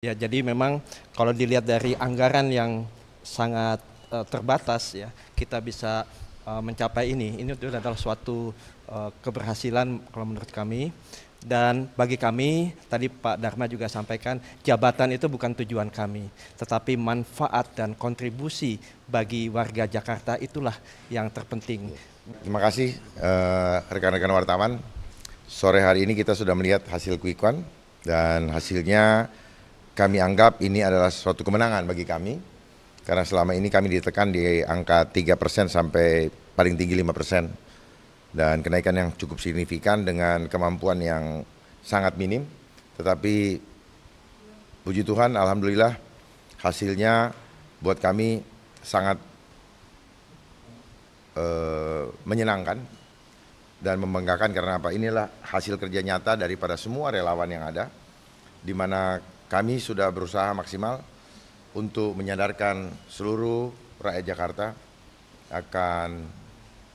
Ya, jadi memang kalau dilihat dari anggaran yang sangat uh, terbatas ya, kita bisa uh, mencapai ini. Ini adalah suatu uh, keberhasilan kalau menurut kami. Dan bagi kami, tadi Pak Dharma juga sampaikan, jabatan itu bukan tujuan kami, tetapi manfaat dan kontribusi bagi warga Jakarta itulah yang terpenting. Ya, terima kasih rekan-rekan wartawan. Sore hari ini kita sudah melihat hasil quick count dan hasilnya kami anggap ini adalah suatu kemenangan bagi kami karena selama ini kami ditekan di angka 3 sampai paling tinggi 5 persen dan kenaikan yang cukup signifikan dengan kemampuan yang sangat minim tetapi puji Tuhan alhamdulillah hasilnya buat kami sangat eh, menyenangkan dan membanggakan karena apa inilah hasil kerja nyata daripada semua relawan yang ada di mana kami sudah berusaha maksimal untuk menyadarkan seluruh rakyat Jakarta akan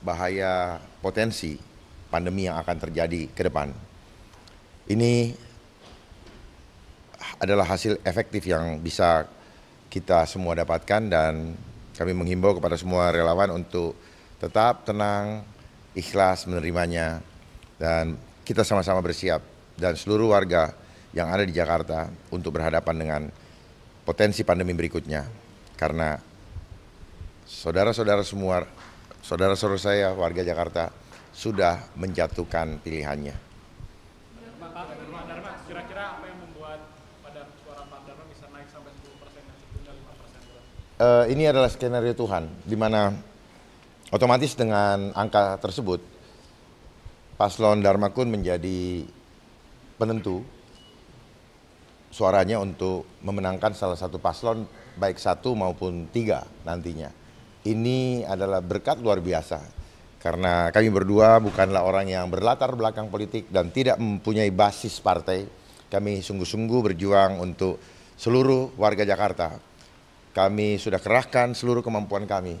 bahaya potensi pandemi yang akan terjadi ke depan. Ini adalah hasil efektif yang bisa kita semua dapatkan dan kami menghimbau kepada semua relawan untuk tetap tenang, ikhlas menerimanya dan kita sama-sama bersiap dan seluruh warga yang ada di Jakarta untuk berhadapan dengan potensi pandemi berikutnya. Karena saudara-saudara semua, saudara-saudara saya warga Jakarta sudah menjatuhkan pilihannya. Uh, ini adalah skenario Tuhan, di mana otomatis dengan angka tersebut, Paslon Dharma Kun menjadi penentu suaranya untuk memenangkan salah satu paslon baik satu maupun tiga nantinya. Ini adalah berkat luar biasa karena kami berdua bukanlah orang yang berlatar belakang politik dan tidak mempunyai basis partai. Kami sungguh-sungguh berjuang untuk seluruh warga Jakarta. Kami sudah kerahkan seluruh kemampuan kami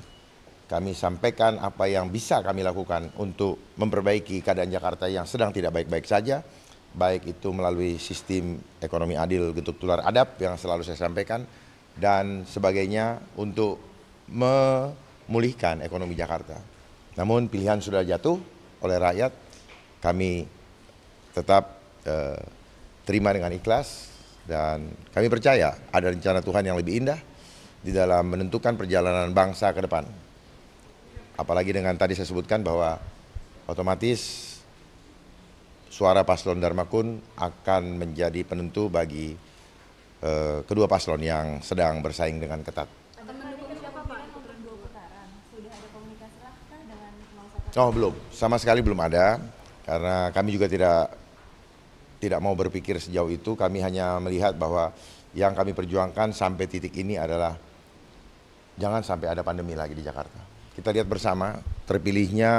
kami sampaikan apa yang bisa kami lakukan untuk memperbaiki keadaan Jakarta yang sedang tidak baik-baik saja baik itu melalui sistem ekonomi adil getuk tular adab yang selalu saya sampaikan dan sebagainya untuk memulihkan ekonomi Jakarta. Namun pilihan sudah jatuh oleh rakyat, kami tetap eh, terima dengan ikhlas dan kami percaya ada rencana Tuhan yang lebih indah di dalam menentukan perjalanan bangsa ke depan. Apalagi dengan tadi saya sebutkan bahwa otomatis suara paslon Dharma Kun akan menjadi penentu bagi eh, kedua paslon yang sedang bersaing dengan ketat. Oh belum, sama sekali belum ada karena kami juga tidak tidak mau berpikir sejauh itu. Kami hanya melihat bahwa yang kami perjuangkan sampai titik ini adalah jangan sampai ada pandemi lagi di Jakarta. Kita lihat bersama terpilihnya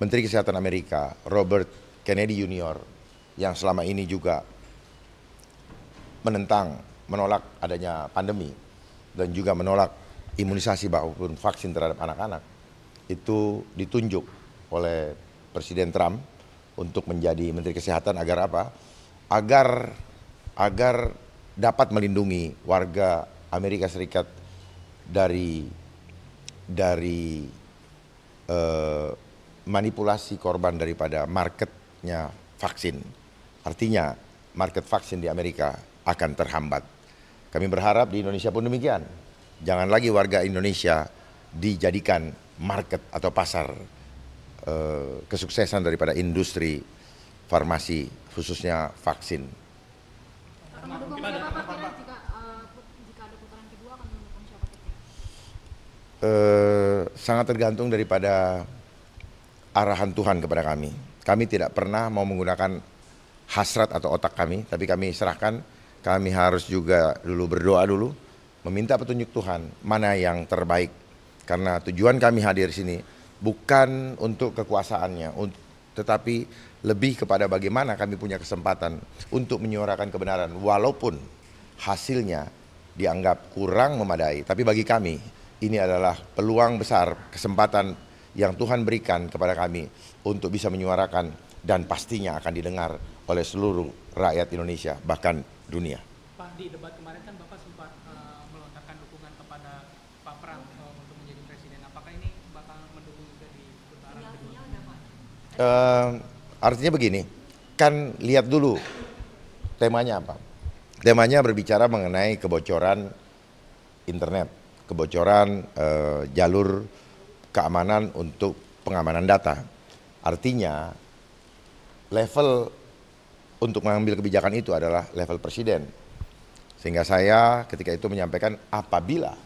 Menteri Kesehatan Amerika Robert Kennedy Junior yang selama ini juga menentang, menolak adanya pandemi dan juga menolak imunisasi maupun vaksin terhadap anak-anak itu ditunjuk oleh Presiden Trump untuk menjadi Menteri Kesehatan agar apa? Agar agar dapat melindungi warga Amerika Serikat dari dari eh, manipulasi korban daripada market marketnya vaksin. Artinya market vaksin di Amerika akan terhambat. Kami berharap di Indonesia pun demikian. Jangan lagi warga Indonesia dijadikan market atau pasar eh, kesuksesan daripada industri farmasi khususnya vaksin. Eh, sangat tergantung daripada arahan Tuhan kepada kami. Kami tidak pernah mau menggunakan hasrat atau otak kami, tapi kami serahkan, kami harus juga dulu berdoa dulu, meminta petunjuk Tuhan, mana yang terbaik. Karena tujuan kami hadir sini bukan untuk kekuasaannya, tetapi lebih kepada bagaimana kami punya kesempatan untuk menyuarakan kebenaran, walaupun hasilnya dianggap kurang memadai. Tapi bagi kami, ini adalah peluang besar, kesempatan yang Tuhan berikan kepada kami untuk bisa menyuarakan dan pastinya akan didengar oleh seluruh rakyat Indonesia bahkan dunia. Pak di debat kemarin kan Bapak sempat uh, melontarkan dukungan kepada Pak Pram uh, untuk menjadi presiden. Apakah ini bakal mendukung juga di putaran kedua? Uh, artinya begini, kan lihat dulu temanya apa. Temanya berbicara mengenai kebocoran internet, kebocoran uh, jalur keamanan untuk pengamanan data. Artinya level untuk mengambil kebijakan itu adalah level presiden. Sehingga saya ketika itu menyampaikan apabila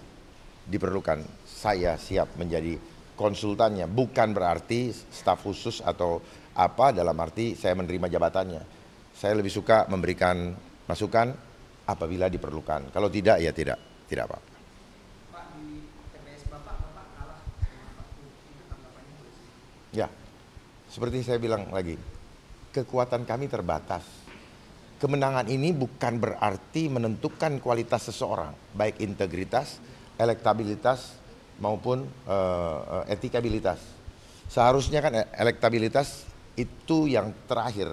diperlukan saya siap menjadi konsultannya. Bukan berarti staf khusus atau apa dalam arti saya menerima jabatannya. Saya lebih suka memberikan masukan apabila diperlukan. Kalau tidak ya tidak, tidak apa-apa. Ya, seperti saya bilang lagi, kekuatan kami terbatas. Kemenangan ini bukan berarti menentukan kualitas seseorang, baik integritas, elektabilitas, maupun uh, etikabilitas. Seharusnya kan e, elektabilitas itu yang terakhir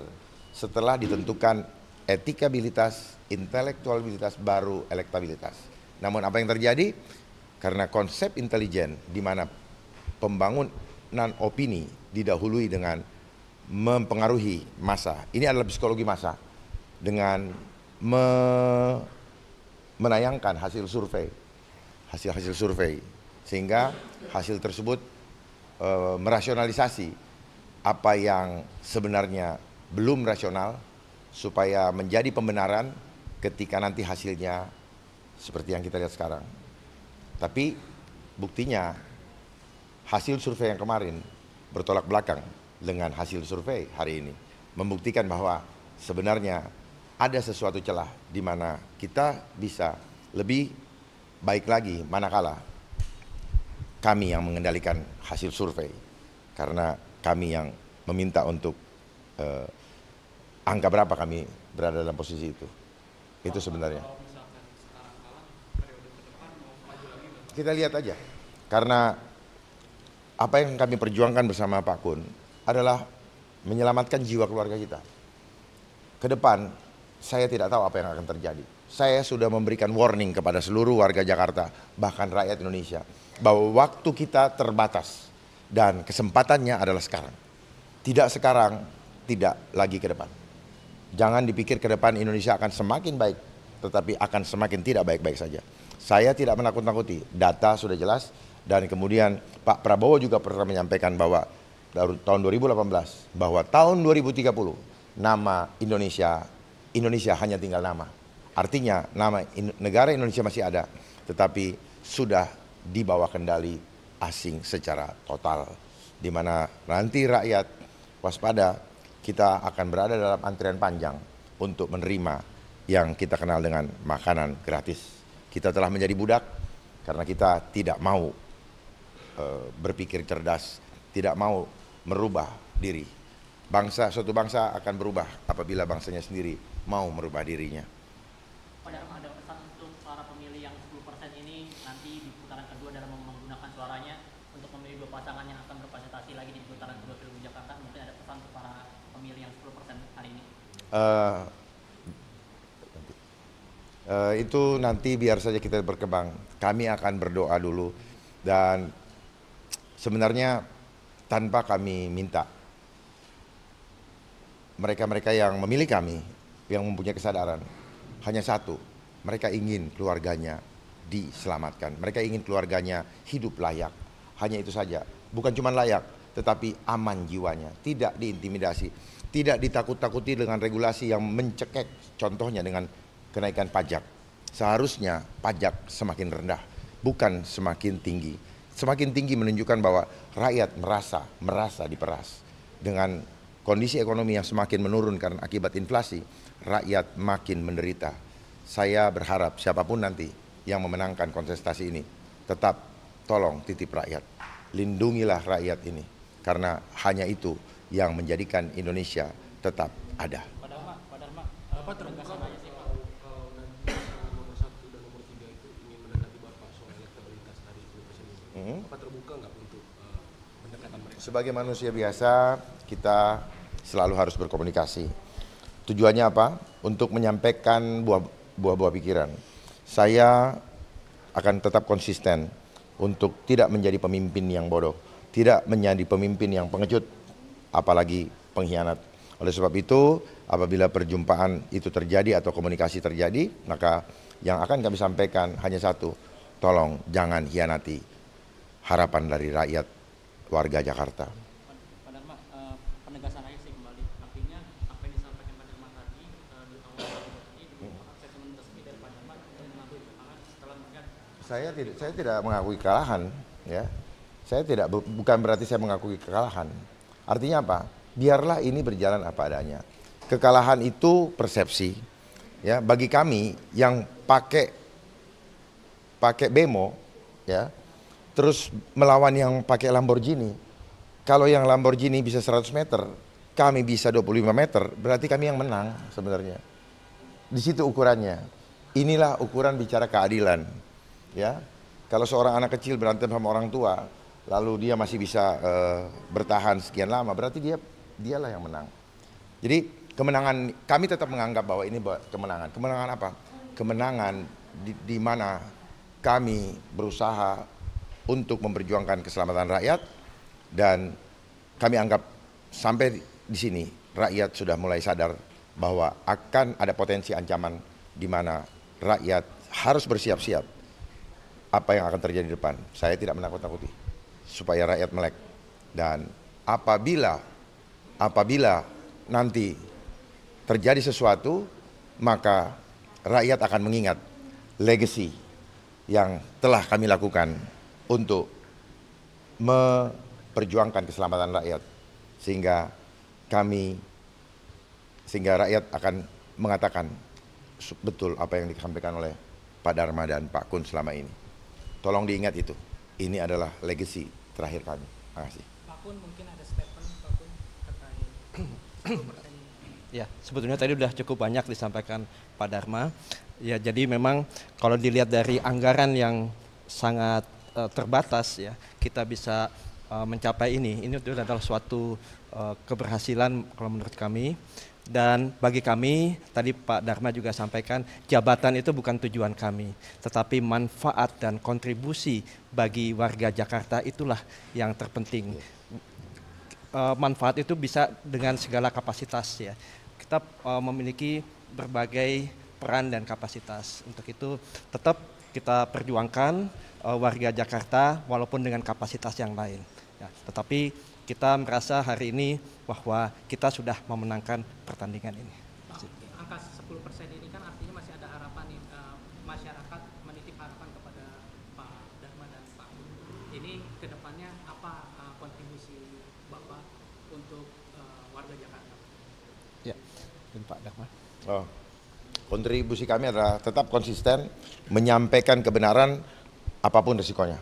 setelah ditentukan etikabilitas, intelektualitas baru elektabilitas. Namun apa yang terjadi? Karena konsep intelijen di mana pembangun non opini didahului dengan mempengaruhi masa. Ini adalah psikologi masa dengan me menayangkan hasil survei, hasil-hasil survei, sehingga hasil tersebut e, merasionalisasi apa yang sebenarnya belum rasional supaya menjadi pembenaran ketika nanti hasilnya seperti yang kita lihat sekarang. Tapi buktinya hasil survei yang kemarin bertolak belakang dengan hasil survei hari ini membuktikan bahwa sebenarnya ada sesuatu celah di mana kita bisa lebih baik lagi manakala kami yang mengendalikan hasil survei karena kami yang meminta untuk eh, angka berapa kami berada dalam posisi itu itu sebenarnya kita lihat aja karena apa yang kami perjuangkan bersama Pak Kun adalah menyelamatkan jiwa keluarga kita. Kedepan saya tidak tahu apa yang akan terjadi. Saya sudah memberikan warning kepada seluruh warga Jakarta, bahkan rakyat Indonesia, bahwa waktu kita terbatas dan kesempatannya adalah sekarang. Tidak sekarang, tidak lagi ke depan. Jangan dipikir ke depan Indonesia akan semakin baik, tetapi akan semakin tidak baik-baik saja. Saya tidak menakut-nakuti, data sudah jelas, dan kemudian Pak Prabowo juga pernah menyampaikan bahwa tahun 2018 bahwa tahun 2030 nama Indonesia Indonesia hanya tinggal nama. Artinya nama negara Indonesia masih ada tetapi sudah di bawah kendali asing secara total di mana nanti rakyat waspada kita akan berada dalam antrian panjang untuk menerima yang kita kenal dengan makanan gratis. Kita telah menjadi budak karena kita tidak mau Eh, berpikir cerdas, tidak mau merubah diri. Bangsa suatu bangsa akan berubah apabila bangsanya sendiri mau merubah dirinya. pada Dharma ada pesan untuk para pemilih yang 10% ini nanti di putaran kedua dalam menggunakan suaranya untuk memilih dua pasangan yang akan berpresentasi lagi di putaran kedua Pilgub Jakarta. Mungkin ada pesan untuk para pemilih yang 10% hari ini. Uh, uh, itu nanti biar saja kita berkembang. Kami akan berdoa dulu dan sebenarnya tanpa kami minta. Mereka-mereka yang memilih kami, yang mempunyai kesadaran, hanya satu, mereka ingin keluarganya diselamatkan. Mereka ingin keluarganya hidup layak. Hanya itu saja. Bukan cuma layak, tetapi aman jiwanya. Tidak diintimidasi, tidak ditakut-takuti dengan regulasi yang mencekek. Contohnya dengan kenaikan pajak. Seharusnya pajak semakin rendah, bukan semakin tinggi semakin tinggi menunjukkan bahwa rakyat merasa merasa diperas dengan kondisi ekonomi yang semakin menurun karena akibat inflasi, rakyat makin menderita. Saya berharap siapapun nanti yang memenangkan kontestasi ini tetap tolong titip rakyat. Lindungilah rakyat ini karena hanya itu yang menjadikan Indonesia tetap ada. Pak Dharma, Pak eh, terbuka hmm. apa terbuka nggak untuk uh, eh, pendekatan mereka? Sebagai manusia biasa, kita selalu harus berkomunikasi. Tujuannya apa? Untuk menyampaikan buah-buah pikiran. Saya akan tetap konsisten untuk tidak menjadi pemimpin yang bodoh, tidak menjadi pemimpin yang pengecut, apalagi pengkhianat. Oleh sebab itu, apabila perjumpaan itu terjadi atau komunikasi terjadi, maka yang akan kami sampaikan hanya satu, tolong jangan hianati harapan dari rakyat warga Jakarta. Eh, eh, saya tidak, saya tidak mengakui kekalahan, ya. Saya tidak bukan berarti saya mengakui kekalahan. Artinya apa? Biarlah ini berjalan apa adanya. Kekalahan itu persepsi. Ya, bagi kami yang pakai pakai bemo ya terus melawan yang pakai Lamborghini, kalau yang Lamborghini bisa 100 meter, kami bisa 25 meter, berarti kami yang menang sebenarnya. Di situ ukurannya. Inilah ukuran bicara keadilan. Ya, kalau seorang anak kecil berantem sama orang tua, lalu dia masih bisa uh, bertahan sekian lama, berarti dia dialah yang menang. Jadi kemenangan kami tetap menganggap bahwa ini kemenangan. Kemenangan apa? Kemenangan di, di mana kami berusaha untuk memperjuangkan keselamatan rakyat dan kami anggap sampai di sini rakyat sudah mulai sadar bahwa akan ada potensi ancaman di mana rakyat harus bersiap-siap apa yang akan terjadi di depan. Saya tidak menakut-nakuti supaya rakyat melek dan apabila apabila nanti terjadi sesuatu maka rakyat akan mengingat legacy yang telah kami lakukan untuk memperjuangkan keselamatan rakyat sehingga kami sehingga rakyat akan mengatakan betul apa yang disampaikan oleh Pak Dharma dan Pak Kun selama ini. Tolong diingat itu. Ini adalah legacy terakhir kami. Terima kasih. Pak Kun mungkin ada statement Pak Kun terkait Ya, sebetulnya tadi sudah cukup banyak disampaikan Pak Dharma. Ya, jadi memang kalau dilihat dari anggaran yang sangat Eh, terbatas ya kita bisa uh, mencapai ini. Ini adalah suatu uh, keberhasilan kalau menurut kami. Dan bagi kami, tadi Pak Dharma juga sampaikan, jabatan itu bukan tujuan kami, tetapi manfaat dan kontribusi bagi warga Jakarta itulah yang terpenting. Uh, manfaat itu bisa dengan segala kapasitas ya. Kita uh, memiliki berbagai peran dan kapasitas. Untuk itu tetap kita perjuangkan uh, warga Jakarta walaupun dengan kapasitas yang lain. Ya, tetapi kita merasa hari ini bahwa kita sudah memenangkan pertandingan ini. Angka 10 persen ini kan artinya masih ada harapan nih uh, masyarakat menitip harapan kepada Pak Dharma dan Pak Ini kedepannya apa uh, kontribusi Bapak untuk uh, warga Jakarta? Ya, dan Pak Dharma. Oh, kontribusi kami adalah tetap konsisten menyampaikan kebenaran apapun resikonya.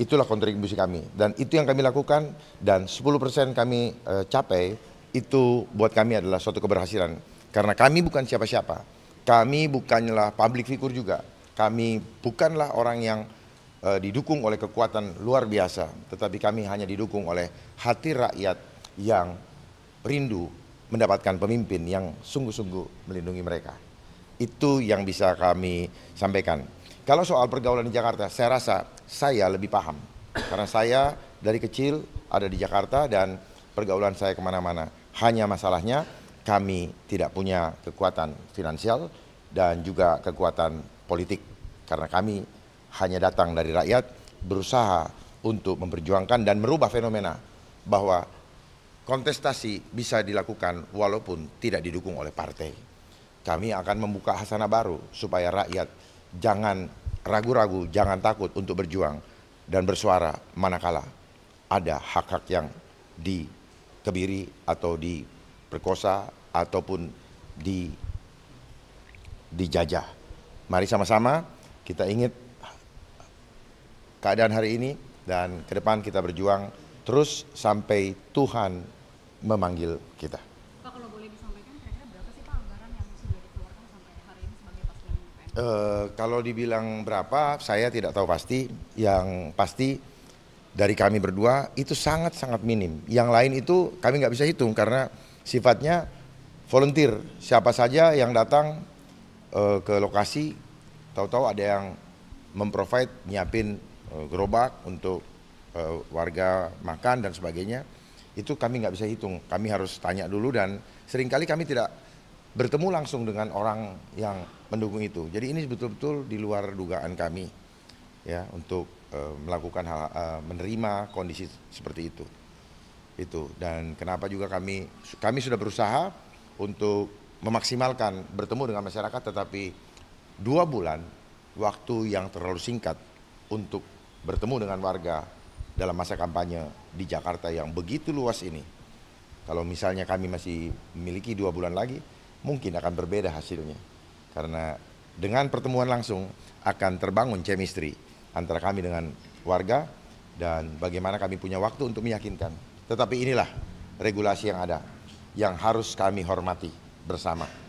Itulah kontribusi kami dan itu yang kami lakukan dan 10% kami e, capai itu buat kami adalah suatu keberhasilan karena kami bukan siapa-siapa. Kami bukanlah public figure juga. Kami bukanlah orang yang e, didukung oleh kekuatan luar biasa, tetapi kami hanya didukung oleh hati rakyat yang rindu mendapatkan pemimpin yang sungguh-sungguh melindungi mereka. Itu yang bisa kami sampaikan. Kalau soal pergaulan di Jakarta, saya rasa saya lebih paham. Karena saya dari kecil ada di Jakarta dan pergaulan saya kemana-mana. Hanya masalahnya kami tidak punya kekuatan finansial dan juga kekuatan politik. Karena kami hanya datang dari rakyat berusaha untuk memperjuangkan dan merubah fenomena bahwa kontestasi bisa dilakukan walaupun tidak didukung oleh partai kami akan membuka hasana baru supaya rakyat jangan ragu-ragu, jangan takut untuk berjuang dan bersuara manakala ada hak-hak yang dikebiri atau diperkosa ataupun di dijajah. Mari sama-sama kita ingat keadaan hari ini dan ke depan kita berjuang terus sampai Tuhan memanggil kita. E, kalau dibilang berapa, saya tidak tahu pasti. Yang pasti dari kami berdua itu sangat-sangat minim. Yang lain itu kami nggak bisa hitung karena sifatnya volunteer. Siapa saja yang datang e, ke lokasi, tahu-tahu ada yang memprovide nyiapin e, gerobak untuk e, warga makan dan sebagainya. Itu kami nggak bisa hitung. Kami harus tanya dulu dan seringkali kami tidak bertemu langsung dengan orang yang mendukung itu. Jadi ini betul-betul di luar dugaan kami ya untuk e, melakukan hal e, menerima kondisi seperti itu. Itu dan kenapa juga kami kami sudah berusaha untuk memaksimalkan bertemu dengan masyarakat tetapi dua bulan waktu yang terlalu singkat untuk bertemu dengan warga dalam masa kampanye di Jakarta yang begitu luas ini. Kalau misalnya kami masih memiliki dua bulan lagi, mungkin akan berbeda hasilnya. Karena dengan pertemuan langsung akan terbangun chemistry antara kami dengan warga dan bagaimana kami punya waktu untuk meyakinkan. Tetapi inilah regulasi yang ada yang harus kami hormati bersama.